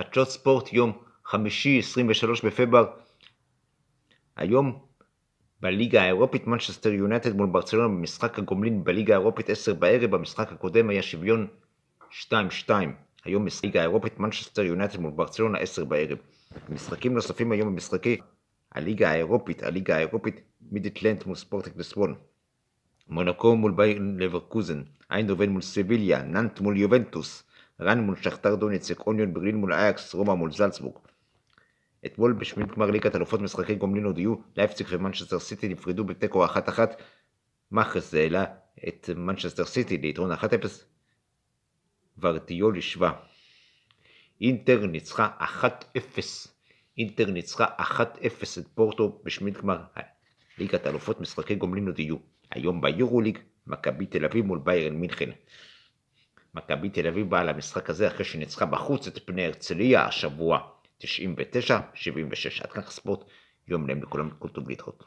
חדשות ספורט יום חמישי 23 בפברואר. היום בליגה האירופית מנצ'סטר יונייטד מול ברצלונה במשחק הגומלין בליגה האירופית 10 בערב, במשחק הקודם היה שוויון 2-2. היום בליגה האירופית מנצ'סטר יונייטד מול ברצלונה 10 בערב. משחקים נוספים היום במשחקי הליגה האירופית, הליגה האירופית מידיטלנד מול ספורטק לסוון. מונקו מול ביירן לברקוזן, איינדובן מול סביליה, נאנט מול יובנטוס, רן מול שכתר דוניצק, אוניון ברלין מול אייקס, רומא מול זלצבורג. אתמול בשמינת גמר ליגת אלופות משחקי גומלין הודיעו, לייפציג ומנצ'סטר סיטי נפרדו בתיקו אחת אחת. מאחרס העלה את מנצ'סטר סיטי ליתרון 1-0. ורטיול השווה. אינטר ניצחה 1-0. אינטר ניצחה 1-0 את פורטו בשמינת גמר ליגת אלופות משחקי גומלין הודיעו. היום ביורוליג, מכבי תל אביב מול ביירן מינכן. מכבי תל אביב באה למשחק הזה אחרי שניצחה בחוץ את פני הרצליה השבוע 99-76. עד כאן הספורט, יום להם לכולם, כל טוב להתראות.